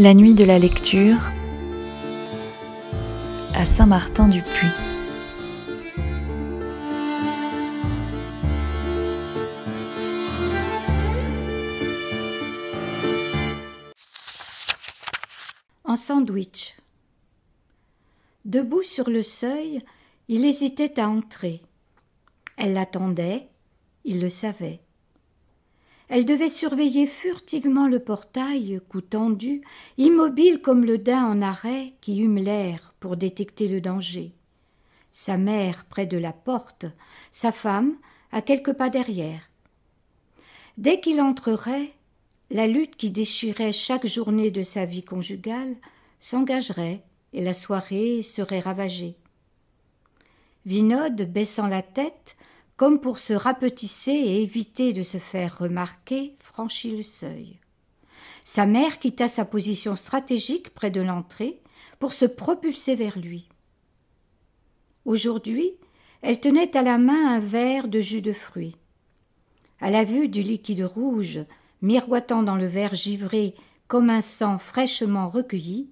La nuit de la lecture à Saint-Martin-du-Puy. En sandwich. Debout sur le seuil, il hésitait à entrer. Elle l'attendait, il le savait. Elle devait surveiller furtivement le portail, cou tendu, immobile comme le daim en arrêt qui hume l'air pour détecter le danger. Sa mère près de la porte, sa femme à quelques pas derrière. Dès qu'il entrerait, la lutte qui déchirait chaque journée de sa vie conjugale s'engagerait et la soirée serait ravagée. Vinod, baissant la tête, comme pour se rapetisser et éviter de se faire remarquer, franchit le seuil. Sa mère quitta sa position stratégique près de l'entrée pour se propulser vers lui. Aujourd'hui, elle tenait à la main un verre de jus de fruits. À la vue du liquide rouge miroitant dans le verre givré comme un sang fraîchement recueilli,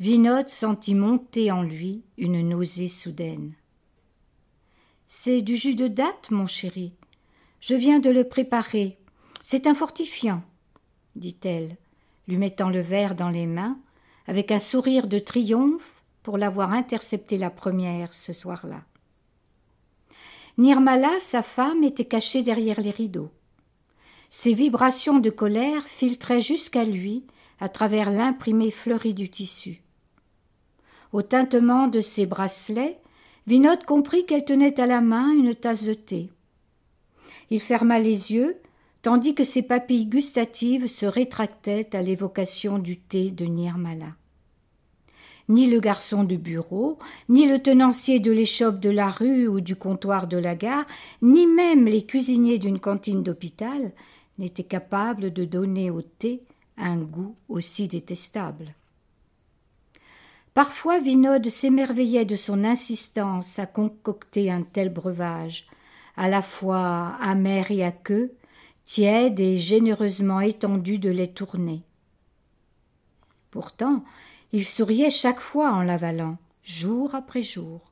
Vinod sentit monter en lui une nausée soudaine. C'est du jus de date, mon chéri. Je viens de le préparer. C'est un fortifiant, dit-elle, lui mettant le verre dans les mains, avec un sourire de triomphe pour l'avoir intercepté la première ce soir-là. Nirmala, sa femme, était cachée derrière les rideaux. Ses vibrations de colère filtraient jusqu'à lui à travers l'imprimé fleuri du tissu. Au tintement de ses bracelets, Vinotte comprit qu'elle tenait à la main une tasse de thé. Il ferma les yeux, tandis que ses papilles gustatives se rétractaient à l'évocation du thé de Nirmala. Ni le garçon de bureau, ni le tenancier de l'échoppe de la rue ou du comptoir de la gare, ni même les cuisiniers d'une cantine d'hôpital n'étaient capables de donner au thé un goût aussi détestable. Parfois Vinod s'émerveillait de son insistance à concocter un tel breuvage, à la fois amer et aqueux, tiède et généreusement étendu de lait tourné. Pourtant, il souriait chaque fois en l'avalant, jour après jour.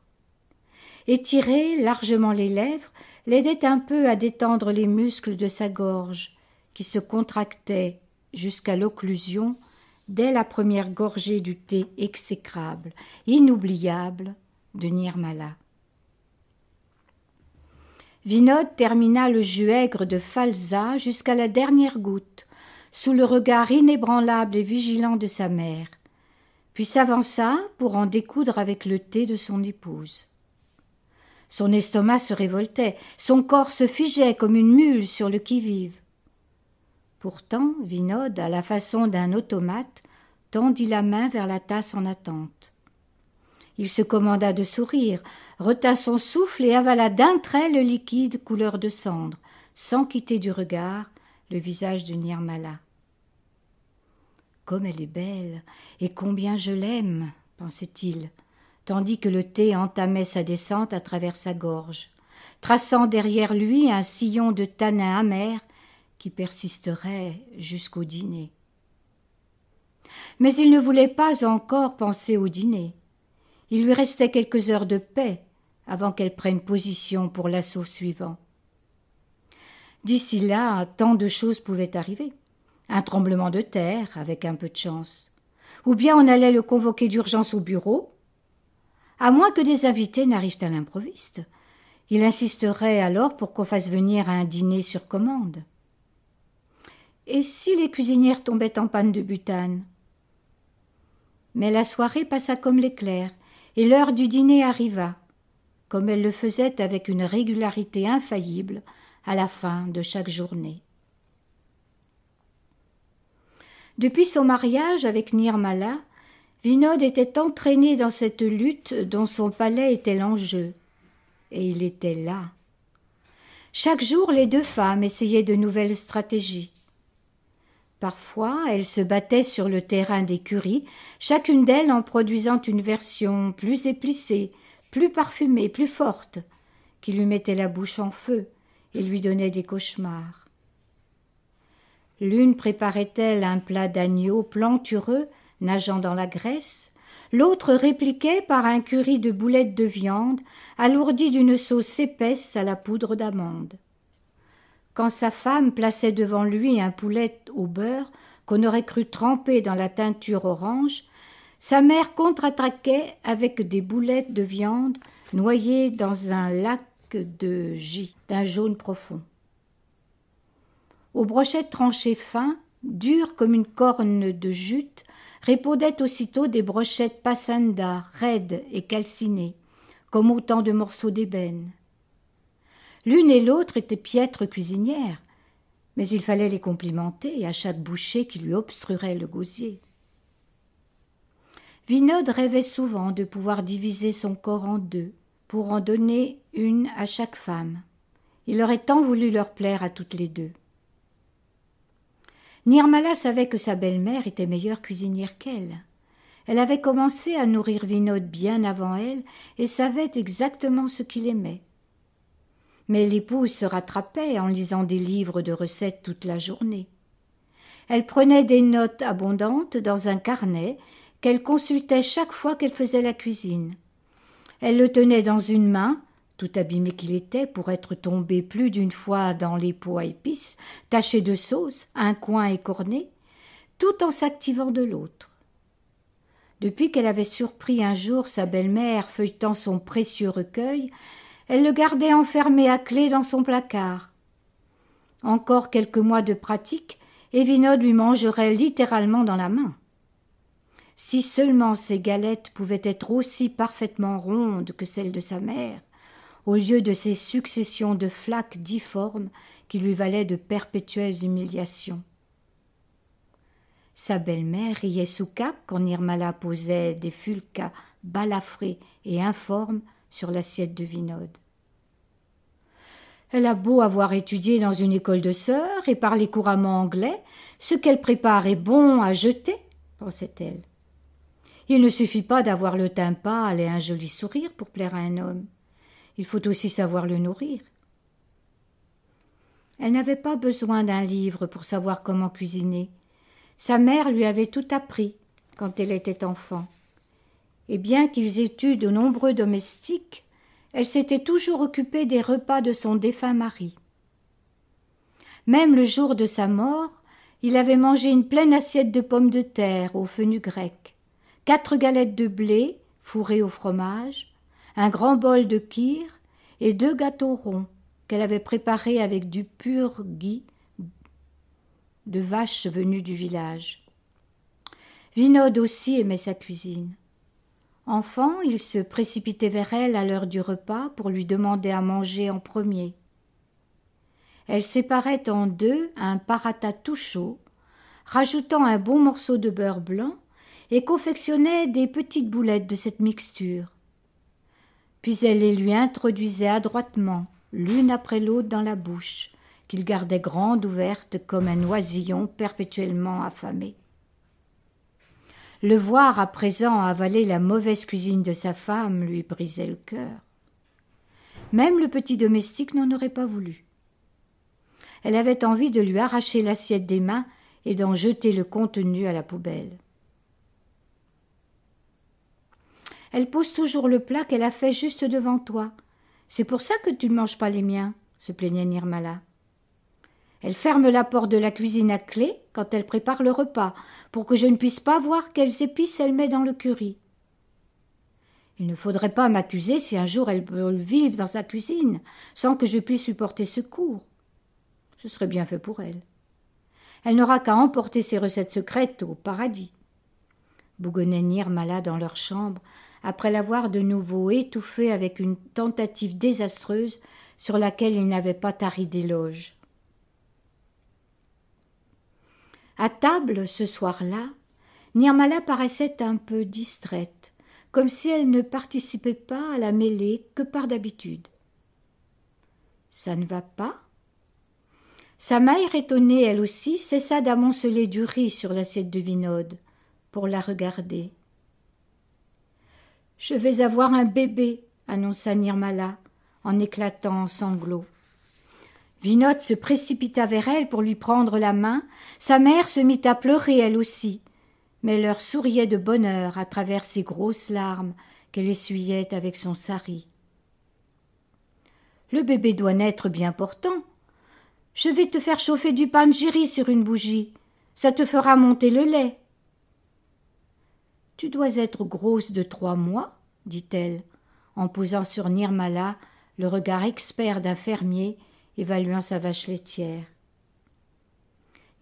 Étirer largement les lèvres l'aidait un peu à détendre les muscles de sa gorge, qui se contractaient jusqu'à l'occlusion dès la première gorgée du thé exécrable, inoubliable de Nirmala. Vinod termina le jus aigre de Falza jusqu'à la dernière goutte, sous le regard inébranlable et vigilant de sa mère, puis s'avança pour en découdre avec le thé de son épouse. Son estomac se révoltait, son corps se figeait comme une mule sur le qui-vive. Pourtant, Vinod, à la façon d'un automate, tendit la main vers la tasse en attente. Il se commanda de sourire, retint son souffle et avala d'un trait le liquide couleur de cendre, sans quitter du regard le visage de Nirmala. Comme elle est belle, et combien je l'aime, pensait-il, tandis que le thé entamait sa descente à travers sa gorge, traçant derrière lui un sillon de tanin amer qui persisterait jusqu'au dîner. Mais il ne voulait pas encore penser au dîner. Il lui restait quelques heures de paix avant qu'elle prenne position pour l'assaut suivant. D'ici là, tant de choses pouvaient arriver. Un tremblement de terre, avec un peu de chance. Ou bien on allait le convoquer d'urgence au bureau. À moins que des invités n'arrivent à l'improviste. Il insisterait alors pour qu'on fasse venir un dîner sur commande. Et si les cuisinières tombaient en panne de butane Mais la soirée passa comme l'éclair, et l'heure du dîner arriva, comme elle le faisait avec une régularité infaillible à la fin de chaque journée. Depuis son mariage avec Nirmala, Vinod était entraîné dans cette lutte dont son palais était l'enjeu. Et il était là. Chaque jour, les deux femmes essayaient de nouvelles stratégies. Parfois, elles se battaient sur le terrain d'écurie, chacune d'elles en produisant une version plus éplissée, plus parfumée, plus forte, qui lui mettait la bouche en feu et lui donnait des cauchemars. L'une préparait-elle un plat d'agneau plantureux nageant dans la graisse, l'autre répliquait par un curry de boulettes de viande alourdi d'une sauce épaisse à la poudre d'amande quand sa femme plaçait devant lui un poulet au beurre qu'on aurait cru trempé dans la teinture orange, sa mère contre-attaquait avec des boulettes de viande noyées dans un lac de gis, d'un jaune profond. Aux brochettes tranchées fines, dures comme une corne de jute, répondaient aussitôt des brochettes passanda, raides et calcinées, comme autant de morceaux d'ébène. L'une et l'autre étaient piètres cuisinières, mais il fallait les complimenter à chaque bouchée qui lui obstruerait le gosier. Vinod rêvait souvent de pouvoir diviser son corps en deux, pour en donner une à chaque femme. Il aurait tant voulu leur plaire à toutes les deux. Nirmala savait que sa belle-mère était meilleure cuisinière qu'elle. Elle avait commencé à nourrir Vinod bien avant elle et savait exactement ce qu'il aimait mais l'épouse se rattrapait en lisant des livres de recettes toute la journée. Elle prenait des notes abondantes dans un carnet qu'elle consultait chaque fois qu'elle faisait la cuisine. Elle le tenait dans une main, tout abîmé qu'il était pour être tombé plus d'une fois dans les pots à épices, taché de sauce, un coin écorné, tout en s'activant de l'autre. Depuis qu'elle avait surpris un jour sa belle-mère feuilletant son précieux recueil, elle le gardait enfermé à clé dans son placard. Encore quelques mois de pratique, et lui mangerait littéralement dans la main. Si seulement ses galettes pouvaient être aussi parfaitement rondes que celles de sa mère, au lieu de ces successions de flaques difformes qui lui valaient de perpétuelles humiliations. Sa belle-mère riait sous cap quand Irmala posait des fulcas balafrés et informes sur l'assiette de Vinode. Elle a beau avoir étudié dans une école de sœurs et parler couramment anglais, ce qu'elle prépare est bon à jeter, pensait-elle. Il ne suffit pas d'avoir le teint pâle et un joli sourire pour plaire à un homme. Il faut aussi savoir le nourrir. Elle n'avait pas besoin d'un livre pour savoir comment cuisiner. Sa mère lui avait tout appris quand elle était enfant et bien qu'ils aient eu de nombreux domestiques, elle s'était toujours occupée des repas de son défunt mari. Même le jour de sa mort, il avait mangé une pleine assiette de pommes de terre au fenu grec, quatre galettes de blé fourrées au fromage, un grand bol de kir et deux gâteaux ronds qu'elle avait préparés avec du pur gui de vaches venues du village. Vinod aussi aimait sa cuisine. Enfant, il se précipitait vers elle à l'heure du repas pour lui demander à manger en premier. Elle séparait en deux un paratha tout chaud, rajoutant un bon morceau de beurre blanc et confectionnait des petites boulettes de cette mixture. Puis elle les lui introduisait adroitement, l'une après l'autre dans la bouche, qu'il gardait grande ouverte comme un oisillon perpétuellement affamé. Le voir à présent avaler la mauvaise cuisine de sa femme lui brisait le cœur. Même le petit domestique n'en aurait pas voulu. Elle avait envie de lui arracher l'assiette des mains et d'en jeter le contenu à la poubelle. Elle pose toujours le plat qu'elle a fait juste devant toi. C'est pour ça que tu ne manges pas les miens, se plaignait Nirmala. Elle ferme la porte de la cuisine à clé quand elle prépare le repas, pour que je ne puisse pas voir quelles épices elle met dans le curry. Il ne faudrait pas m'accuser si un jour elle vive vivre dans sa cuisine, sans que je puisse supporter secours. Ce serait bien fait pour elle. Elle n'aura qu'à emporter ses recettes secrètes au paradis. Bougonenière m'alla dans leur chambre, après l'avoir de nouveau étouffée avec une tentative désastreuse sur laquelle il n'avait pas tari d'éloge. À table, ce soir-là, Nirmala paraissait un peu distraite, comme si elle ne participait pas à la mêlée que par d'habitude. Ça ne va pas Sa mère, étonnée elle aussi, cessa d'amonceler du riz sur l'assiette de Vinode pour la regarder. Je vais avoir un bébé, annonça Nirmala en éclatant en sanglots. Vinotte se précipita vers elle pour lui prendre la main. Sa mère se mit à pleurer elle aussi, mais leur souriait de bonheur à travers ses grosses larmes qu'elle essuyait avec son sari. Le bébé doit naître bien portant. Je vais te faire chauffer du panjiri sur une bougie. Ça te fera monter le lait. Tu dois être grosse de trois mois, dit-elle, en posant sur Nirmala le regard expert d'un fermier évaluant sa vache laitière.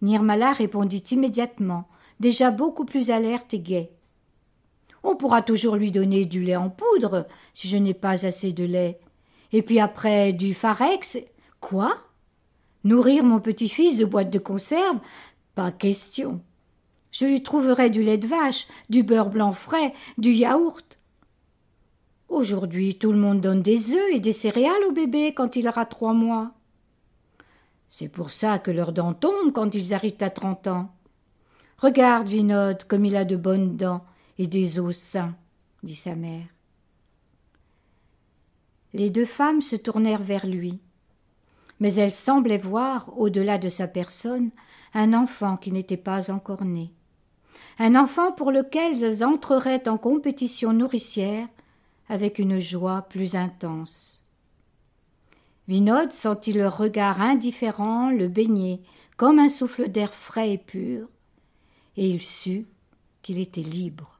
Nirmala répondit immédiatement, déjà beaucoup plus alerte et gaie. On pourra toujours lui donner du lait en poudre si je n'ai pas assez de lait. Et puis après du farex. Quoi Nourrir mon petit-fils de boîtes de conserve Pas question. Je lui trouverai du lait de vache, du beurre blanc frais, du yaourt. Aujourd'hui, tout le monde donne des œufs et des céréales au bébé quand il aura trois mois. C'est pour ça que leurs dents tombent quand ils arrivent à trente ans. Regarde, Vinod, comme il a de bonnes dents et des os sains, dit sa mère. Les deux femmes se tournèrent vers lui. Mais elles semblaient voir, au-delà de sa personne, un enfant qui n'était pas encore né. Un enfant pour lequel elles entreraient en compétition nourricière avec une joie plus intense. Vinod sentit leur regard indifférent le baigner comme un souffle d'air frais et pur, et il sut qu'il était libre.